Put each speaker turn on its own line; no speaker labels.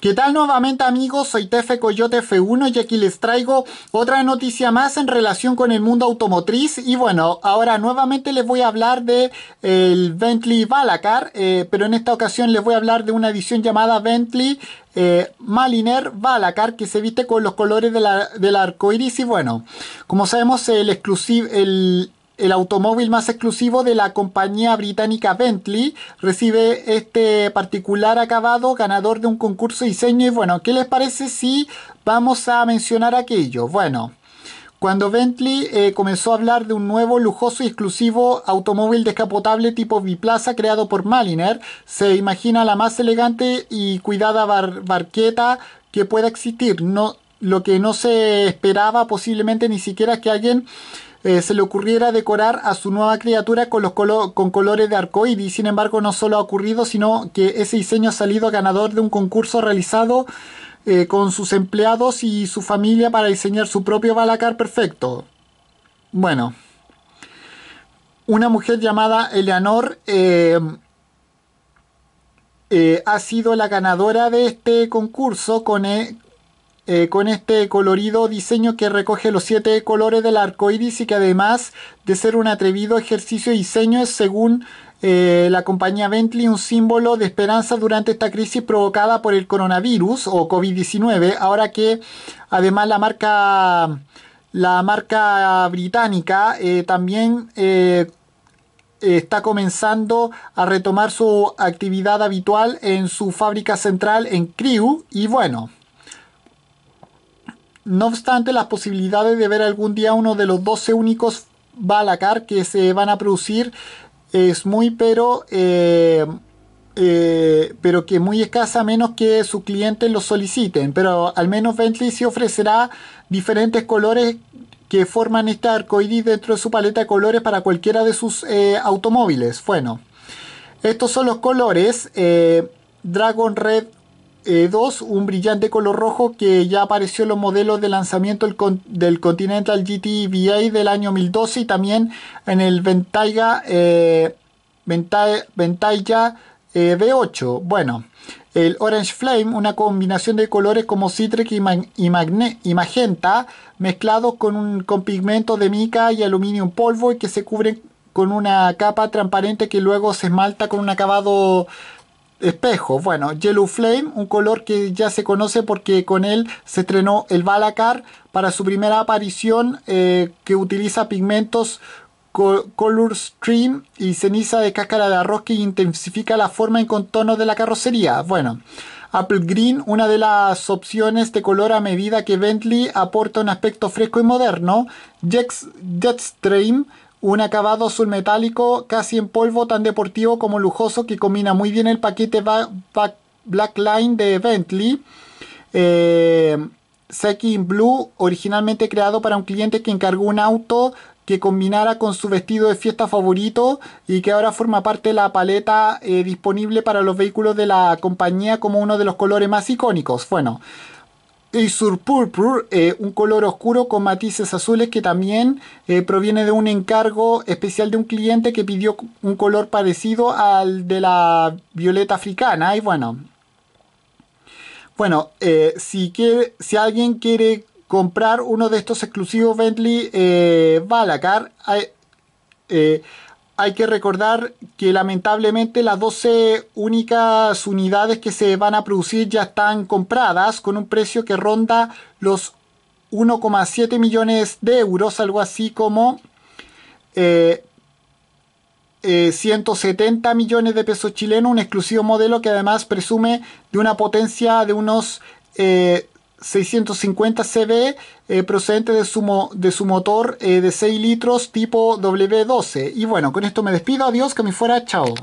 ¿Qué tal nuevamente amigos? Soy Tefe Coyote F1 y aquí les traigo otra noticia más en relación con el mundo automotriz y bueno, ahora nuevamente les voy a hablar de el Bentley Balacar, eh, pero en esta ocasión les voy a hablar de una edición llamada Bentley eh, Maliner Balacar que se viste con los colores de la, del arco iris y bueno, como sabemos el, exclusivo el el automóvil más exclusivo de la compañía británica Bentley. Recibe este particular acabado ganador de un concurso de diseño. Y bueno, ¿qué les parece si vamos a mencionar aquello? Bueno. Cuando Bentley eh, comenzó a hablar de un nuevo, lujoso y exclusivo automóvil descapotable tipo biplaza creado por Maliner, se imagina la más elegante y cuidada barqueta que pueda existir. No, lo que no se esperaba posiblemente ni siquiera que alguien eh, se le ocurriera decorar a su nueva criatura con, los colores de arcoíris. Sin embargo, no solo ha ocurrido, sino que ese diseño ha salido ganador de un concurso realizado eh, con sus empleados y su familia para diseñar su propio Balacar perfecto. Bueno, una mujer llamada Eleanor eh, ha sido la ganadora de este concurso con, eh, con este colorido diseño que recoge los siete colores del arco iris y que además de ser un atrevido ejercicio de diseño es según eh, la compañía Bentley un símbolo de esperanza durante esta crisis provocada por el coronavirus o COVID-19, ahora que además la marca, la marca británica eh, también está comenzando a retomar su actividad habitual en su fábrica central en Crewe y bueno. No obstante, las posibilidades de ver algún día uno de los 12 únicos Balacar que se van a producir es muy, pero, eh, eh, pero que muy escasa, menos que sus clientes lo soliciten. Pero al menos Bentley sí ofrecerá diferentes colores que forman este arcoíris dentro de su paleta de colores para cualquiera de sus eh, automóviles. Bueno, estos son los colores. Dragon Red eh, un brillante color rojo que ya apareció en los modelos de lanzamiento del, Continental GT VA del año 2012 y también en el Ventaiga, eh, V8. Eh, bueno, el Orange Flame, una combinación de colores como Citric y, y, Magenta, mezclados con, pigmentos de mica y aluminio polvo y que se cubren con una capa transparente que luego se esmalta con un acabado Espejo, Bueno, Yellow Flame, un color que ya se conoce porque con él se estrenó el Balacar para su primera aparición eh, que utiliza pigmentos Color Stream y ceniza de cáscara de arroz que intensifica la forma y contorno de la carrocería. Bueno, Apple Green, una de las opciones de color a medida que Bentley aporta un aspecto fresco y moderno. Jetstream. Stream, un acabado azul metálico casi en polvo tan deportivo como lujoso que combina muy bien el paquete Black Line de Bentley. Eh, in Blue, originalmente creado para un cliente que encargó un auto que combinara con su vestido de fiesta favorito y que ahora forma parte de la paleta eh, disponible para los vehículos de la compañía como uno de los colores más icónicos. Bueno, sur Purpur, eh, un color oscuro con matices azules que también eh, proviene de un encargo especial de un cliente que pidió un color parecido al de la violeta africana. Y bueno, bueno eh, si, si alguien quiere comprar uno de estos exclusivos Bentley Balacar, hay que recordar que lamentablemente las 12 únicas unidades que se van a producir ya están compradas con un precio que ronda los 1,7 millones de euros, algo así como 170 eh, eh, millones de pesos chilenos, un exclusivo modelo que además presume de una potencia de unos eh, 650 CV eh, procedente de su, motor eh, de 6 litros tipo W12. Y bueno, con esto me despido. Adiós, que me fuera. Chao.